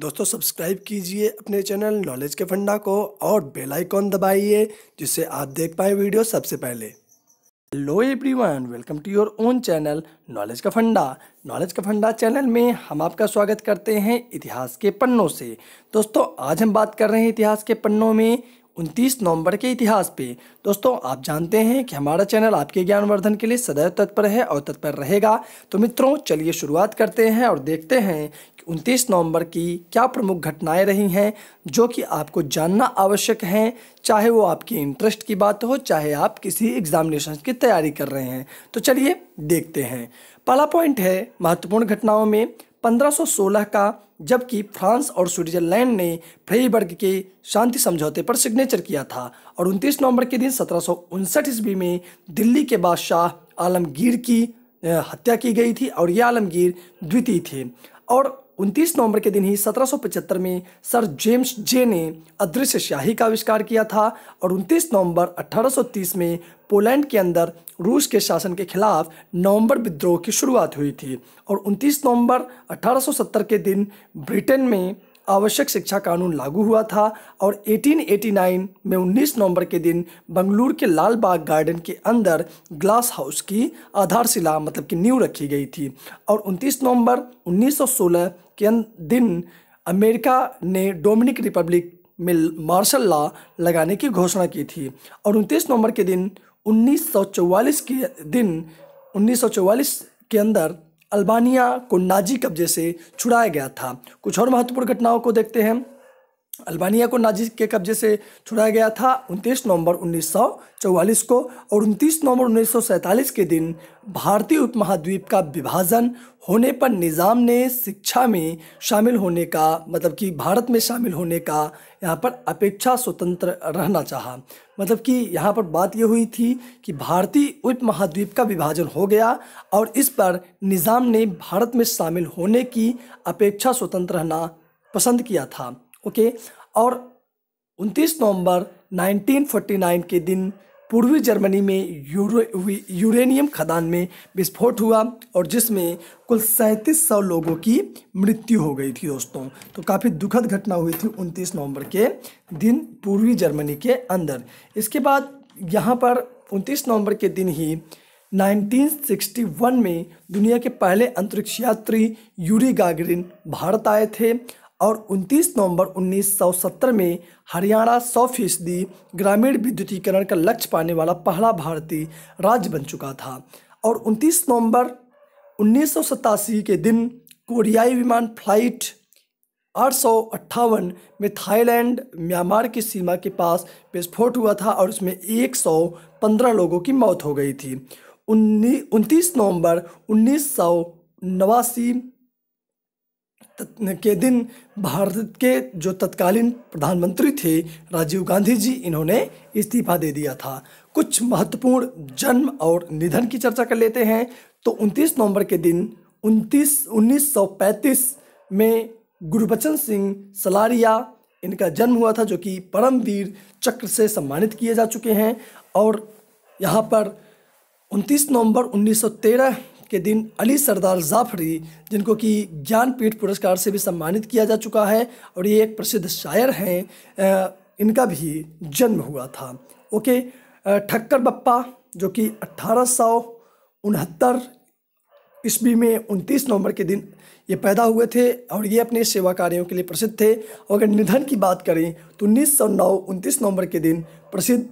दोस्तों सब्सक्राइब कीजिए अपने चैनल नॉलेज के फंडा को और बेल आइकॉन दबाइए जिससे आप देख पाए वीडियो सबसे पहले hello everyone welcome to your own channel knowledge का फंडा नॉलेज का फंडा चैनल में हम आपका स्वागत करते हैं इतिहास के पन्नों से दोस्तों आज हम बात कर रहे हैं इतिहास के पन्नों में उनतीस नवंबर के इतिहास पे दोस्तों आप जानते हैं कि हमारा चैनल आपके ज्ञानवर्धन के लिए सदैव तत्पर है और तत्पर रहेगा तो मित्रों चलिए शुरुआत करते हैं और देखते हैं कि उनतीस नवंबर की क्या प्रमुख घटनाएं रही हैं जो कि आपको जानना आवश्यक हैं चाहे वो आपके इंटरेस्ट की बात हो चाहे आप किसी एग्जामिनेशन की तैयारी कर रहे हैं तो चलिए देखते हैं पहला पॉइंट है महत्वपूर्ण घटनाओं में 1516 का जबकि फ्रांस और स्विट्जरलैंड ने फ्रेबर्ग के शांति समझौते पर सिग्नेचर किया था और 29 नवंबर के दिन सत्रह ईस्वी में दिल्ली के बादशाह आलमगीर की हत्या की गई थी और ये आलमगीर द्वितीय थे और उनतीस नवंबर के दिन ही 1775 में सर जेम्स जे ने अदृश्य शाही का आविष्कार किया था और उनतीस नवंबर 1830 में पोलैंड के अंदर रूस के शासन के खिलाफ नवंबर विद्रोह की शुरुआत हुई थी और 29 नवंबर 1870 के दिन ब्रिटेन में आवश्यक शिक्षा कानून लागू हुआ था और 1889 में 19 नवंबर के दिन बंगलुरु के लाल बाग गार्डन के अंदर ग्लास हाउस की आधारशिला मतलब कि नींव रखी गई थी और 29 नवंबर 1916 के अं-, दिन अमेरिका ने डोमिनिक रिपब्लिक में मार्शल लॉ लगाने की घोषणा की थी और उनतीस नवंबर के दिन 1944 के दिन 1944 के अंदर अल्बानिया को नाजी कब्जे से छुड़ाया गया था कुछ और महत्वपूर्ण घटनाओं को देखते हैं अल्बानिया को नाजी के कब्जे से छुड़ाया गया था 29 नवंबर 1944 को और 29 नवंबर 1947 के दिन भारतीय उपमहाद्वीप का विभाजन होने पर निज़ाम ने शिक्षा में शामिल होने का मतलब कि भारत में शामिल होने का यहाँ पर अपेक्षा स्वतंत्र रहना चाहा मतलब कि यहाँ पर बात यह हुई थी कि भारतीय उपमहाद्वीप का विभाजन हो गया और इस पर निज़ाम ने भारत में शामिल होने की अपेक्षा स्वतंत्र रहना पसंद किया था ओके और उनतीस नवंबर 1949 के दिन पूर्वी जर्मनी में यूरो यूरेनियम खदान में विस्फोट हुआ और जिसमें कुल सैंतीस सौ लोगों की मृत्यु हो गई थी दोस्तों तो काफ़ी दुखद घटना हुई थी 29 नवंबर के दिन पूर्वी जर्मनी के अंदर इसके बाद यहाँ पर 29 नवंबर के दिन ही 1961 में दुनिया के पहले अंतरिक्ष यात्री यूरी गागरिन भारत आए थे और 29 नवंबर 1970 में हरियाणा सौ फीसदी ग्रामीण विद्युतीकरण का लक्ष्य पाने वाला पहला भारतीय राज्य बन चुका था और 29 नवंबर उन्नीस के दिन कोरियाई विमान फ्लाइट आठ में थाईलैंड म्यांमार की सीमा के पास विस्फोट हुआ था और उसमें 115 लोगों की मौत हो गई थी उन्नीस नवंबर उन्नीस नवासी के दिन भारत के जो तत्कालीन प्रधानमंत्री थे राजीव गांधी जी इन्होंने इस्तीफा दे दिया था कुछ महत्वपूर्ण जन्म और निधन की चर्चा कर लेते हैं तो 29 नवंबर के दिन उनतीस उन्नीस में गुरुबचन सिंह सलारिया इनका जन्म हुआ था जो कि परमवीर चक्र से सम्मानित किए जा चुके हैं और यहाँ पर 29 नवंबर 1913 के दिन अली सरदार जाफरी जिनको कि ज्ञानपीठ पुरस्कार से भी सम्मानित किया जा चुका है और ये एक प्रसिद्ध शायर हैं इनका भी जन्म हुआ था ओके ठक्कर बप्पा जो कि अट्ठारह सौ उनहत्तर ईस्वी में 29 नवंबर के दिन ये पैदा हुए थे और ये अपने सेवा कार्यों के लिए प्रसिद्ध थे और अगर निधन की बात करें तो उन्नीस सौ नौ उनतीस नवंबर के दिन प्रसिद्ध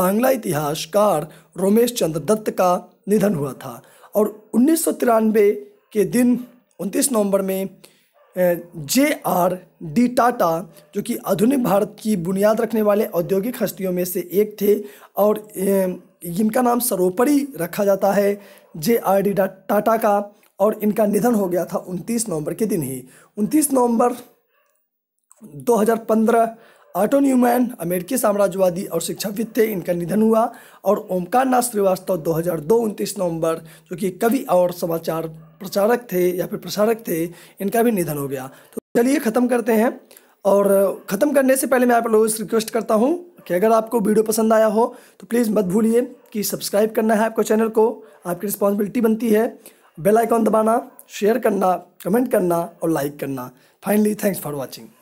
बांग्ला इतिहासकार रोमेश चंद्र दत्त का निधन हुआ था और उन्नीस के दिन उनतीस नवंबर में जे आर डी टाटा जो कि आधुनिक भारत की बुनियाद रखने वाले औद्योगिक हस्तियों में से एक थे और इनका नाम सर्वोपरि रखा जाता है जे आर डी टाटा का और इनका निधन हो गया था 29 नवंबर के दिन ही 29 नवंबर 2015 ऑटो न्यूमैन अमेरिकी साम्राज्यवादी और शिक्षाविद थे इनका निधन हुआ और ओमकार नाथ श्रीवास्तव दो हज़ार दो उनतीस नवंबर जो कि कवि और समाचार प्रचारक थे या फिर प्रसारक थे इनका भी निधन हो गया तो चलिए ख़त्म करते हैं और ख़त्म करने से पहले मैं आप लोगों से रिक्वेस्ट करता हूँ कि अगर आपको वीडियो पसंद आया हो तो प्लीज़ मत भूलिए कि सब्सक्राइब करना है आपको चैनल को आपकी रिस्पॉन्सिबिलिटी बनती है बेल आइकॉन दबाना शेयर करना कमेंट करना और लाइक करना फाइनली थैंक्स फॉर वॉचिंग